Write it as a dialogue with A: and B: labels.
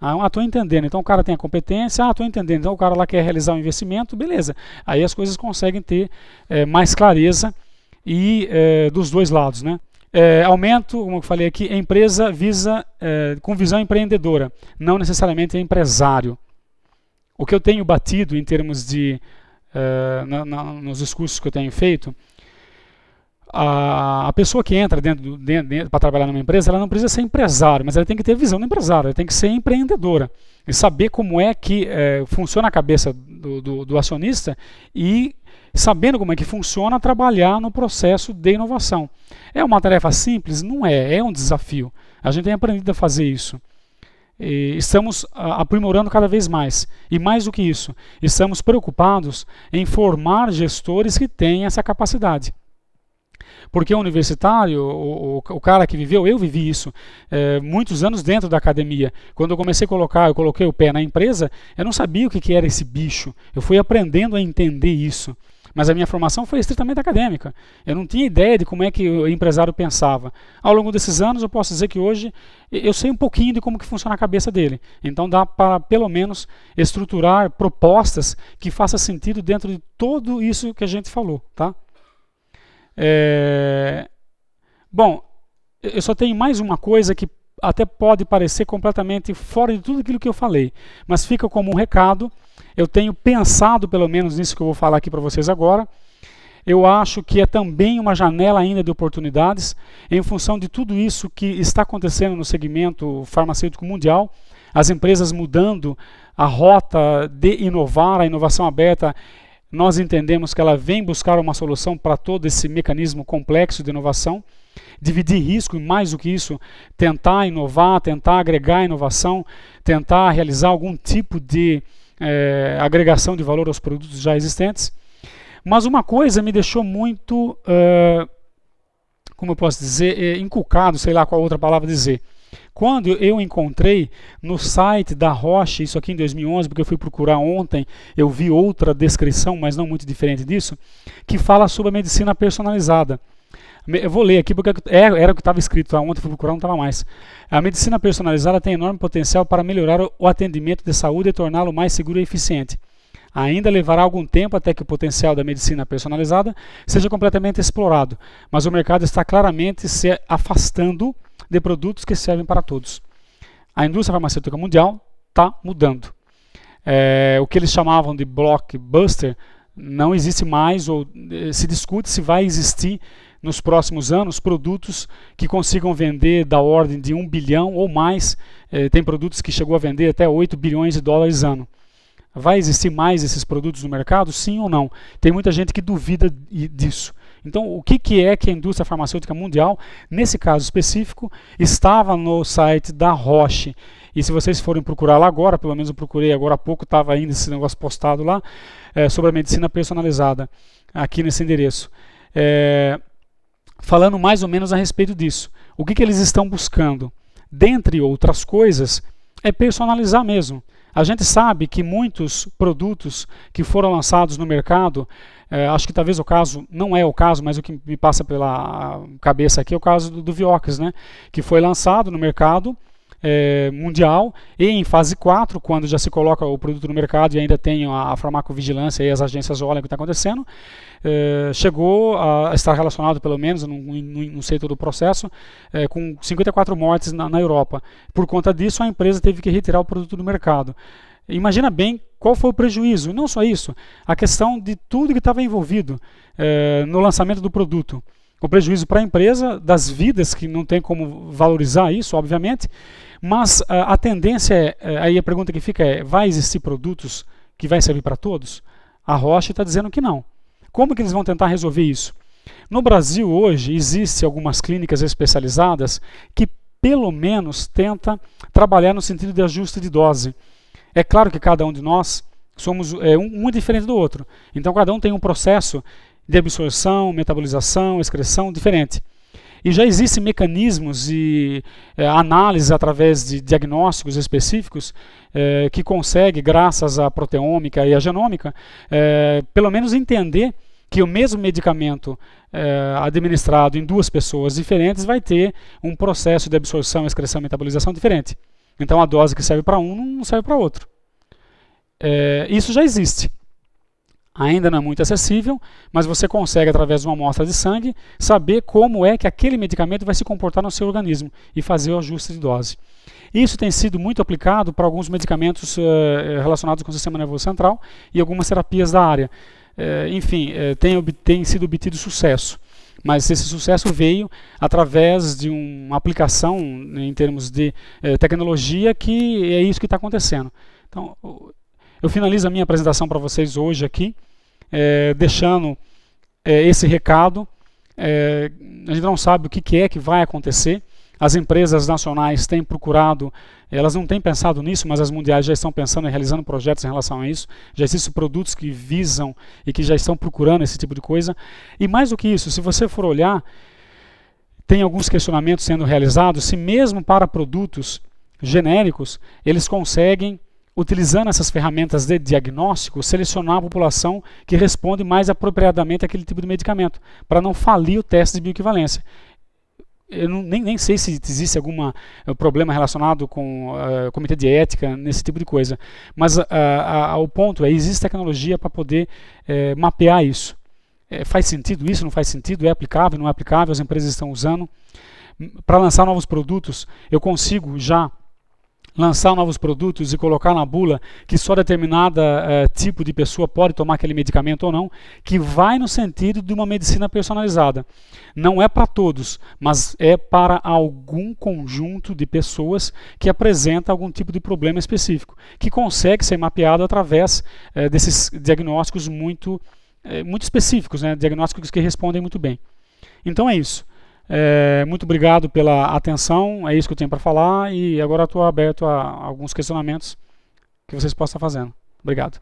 A: Ah, estou ah, entendendo. Então o cara tem a competência, ah, estou entendendo. Então o cara lá quer realizar um investimento, beleza. Aí as coisas conseguem ter é, mais clareza e é, dos dois lados, né? É, aumento, como eu falei aqui, a empresa visa com visão empreendedora, não necessariamente é empresário. O que eu tenho batido em termos de na, na, nos discursos que eu tenho feito a, a pessoa que entra dentro, dentro, dentro para trabalhar numa empresa, ela não precisa ser empresário, mas ela tem que ter visão do empresário, ela tem que ser empreendedora e saber como é que é, funciona a cabeça do, do, do acionista e sabendo como é que funciona, trabalhar no processo de inovação. É uma tarefa simples? Não é, é um desafio. A gente tem aprendido a fazer isso. E estamos aprimorando cada vez mais. E mais do que isso, estamos preocupados em formar gestores que tenham essa capacidade. Porque o universitário, o, o, o, cara que viveu, eu vivi isso é, muitos anos dentro da academia. Quando eu comecei a colocar, eu coloquei o pé na empresa, eu não sabia o que, que era esse bicho. Eu fui aprendendo a entender isso. Mas a minha formação foi estritamente acadêmica. Eu não tinha ideia de como é que o empresário pensava. Ao longo desses anos, eu posso dizer que hoje eu sei um pouquinho de como que funciona a cabeça dele. Então dá para, pelo menos, estruturar propostas que façam sentido dentro de tudo isso que a gente falou, tá? É... Bom, eu só tenho mais uma coisa que até pode parecer completamente fora de tudo aquilo que eu falei, mas fica como um recado. Eu tenho pensado, pelo menos, nisso que eu vou falar aqui para vocês agora. Eu acho que é também uma janela ainda de oportunidades, em função de tudo isso que está acontecendo no segmento farmacêutico mundial, as empresas mudando a rota de inovar, a inovação aberta nós entendemos que ela vem buscar uma solução para todo esse mecanismo complexo de inovação, dividir risco e, mais do que isso, tentar inovar, tentar agregar inovação, tentar realizar algum tipo de eh, agregação de valor aos produtos já existentes. Mas uma coisa me deixou muito, uh, como eu posso dizer, eh, inculcado, sei lá qual outra palavra dizer quando eu encontrei no site da Roche, isso aqui em 2011, porque eu fui procurar ontem, eu vi outra descrição, mas não muito diferente disso, que fala sobre a medicina personalizada. Eu vou ler aqui porque é, era o que estava escrito ontem, fui procurar, não estava mais. A medicina personalizada tem enorme potencial para melhorar o atendimento de saúde e torná-lo mais seguro e eficiente. Ainda levará algum tempo até que o potencial da medicina personalizada seja completamente explorado, mas o mercado está claramente se afastando de produtos que servem para todos. A indústria farmacêutica mundial está mudando. É, o que eles chamavam de blockbuster não existe mais, ou é, se discute se vai existir nos próximos anos produtos que consigam vender da ordem de 1 bilhão ou mais. É, tem produtos que chegou a vender até 8 bilhões de dólares ano. Vai existir mais esses produtos no mercado? Sim ou não? Tem muita gente que duvida disso. Então, o que, que é que a indústria farmacêutica mundial, nesse caso específico, estava no site da Roche. E se vocês forem procurar lá agora, pelo menos eu procurei agora há pouco, estava ainda esse negócio postado lá, é, sobre a medicina personalizada, aqui nesse endereço. É, falando mais ou menos a respeito disso. O que, que eles estão buscando? Dentre outras coisas, é personalizar mesmo. A gente sabe que muitos produtos que foram lançados no mercado, é, acho que talvez o caso, não é o caso, mas o que me passa pela cabeça aqui é o caso do, do Vioxx, né? que foi lançado no mercado é, mundial e em fase 4, quando já se coloca o produto no mercado e ainda tem a, a farmacovigilância e as agências olham o que está acontecendo, é, chegou a estar relacionado, pelo menos, no não, do todo o processo, é, com 54 mortes na, na Europa. Por conta disso, a empresa teve que retirar o produto do mercado. Imagina bem qual foi o prejuízo. E não só isso, a questão de tudo que estava envolvido é, no lançamento do produto com prejuízo para a empresa, das vidas que não tem como valorizar isso, obviamente, mas a, ah, a tendência é, é, aí a pergunta que fica é, vai existir produtos que vai servir para todos? A Roche está dizendo que não. Como que eles vão tentar resolver isso? No Brasil hoje existem algumas clínicas especializadas que pelo menos tenta trabalhar no sentido de ajuste de dose. É claro que cada um de nós somos é, um, um é diferente do outro. Então cada um tem um processo de absorção, metabolização, excreção, diferente. E já existem mecanismos e é, análises através de diagnósticos específicos é, que consegue, graças à proteômica e à genômica, é, pelo menos entender que o mesmo medicamento administrado em duas pessoas diferentes vai ter um processo de absorção, excreção e metabolização diferente. Então a dose que serve para um não serve para outro. isso já existe ainda não é muito acessível, mas você consegue, através de uma amostra de sangue, saber como é que aquele medicamento vai se comportar no seu organismo e fazer o ajuste de dose. Isso tem sido muito aplicado para alguns medicamentos uh, relacionados com o sistema nervoso central e algumas terapias da área. Uh, enfim, uh, tem, tem sido obtido sucesso mas esse sucesso veio através de uma aplicação né, em termos de eh, tecnologia que é isso que está acontecendo. Então, eu finalizo a minha apresentação para vocês hoje aqui é, deixando é, esse recado. É, a gente não sabe o que, que é que vai acontecer. As empresas nacionais têm procurado, elas não têm pensado nisso, mas as mundiais já estão pensando e realizando projetos em relação a isso. Já existem produtos que visam e que já estão procurando esse tipo de coisa. E mais do que isso, se você for olhar, tem alguns questionamentos sendo realizados se mesmo para produtos genéricos eles conseguem utilizando essas ferramentas de diagnóstico, selecionar a população que responde mais apropriadamente àquele tipo de medicamento, para não falir o teste de bioequivalência. Eu não, nem, nem sei se existe algum uh, problema relacionado com uh, comitê de ética, nesse tipo de coisa. Mas uh, uh, o ponto é, existe tecnologia para poder mapear isso. faz sentido isso? Não faz sentido? É aplicável? Não é aplicável? As empresas estão usando? Hum, para lançar novos produtos, eu consigo já lançar novos produtos e colocar na bula que só determinada eh, tipo de pessoa pode tomar aquele medicamento ou não, que vai no sentido de uma medicina personalizada. Não é para todos, mas é para algum conjunto de pessoas que apresenta algum tipo de problema específico, que consegue ser mapeado através eh, desses diagnósticos muito, eh, muito específicos, né? diagnósticos que respondem muito bem. Então é isso. É, muito obrigado pela atenção, é isso que eu tenho para falar e agora estou aberto a alguns questionamentos que vocês possam estar fazendo. Obrigado.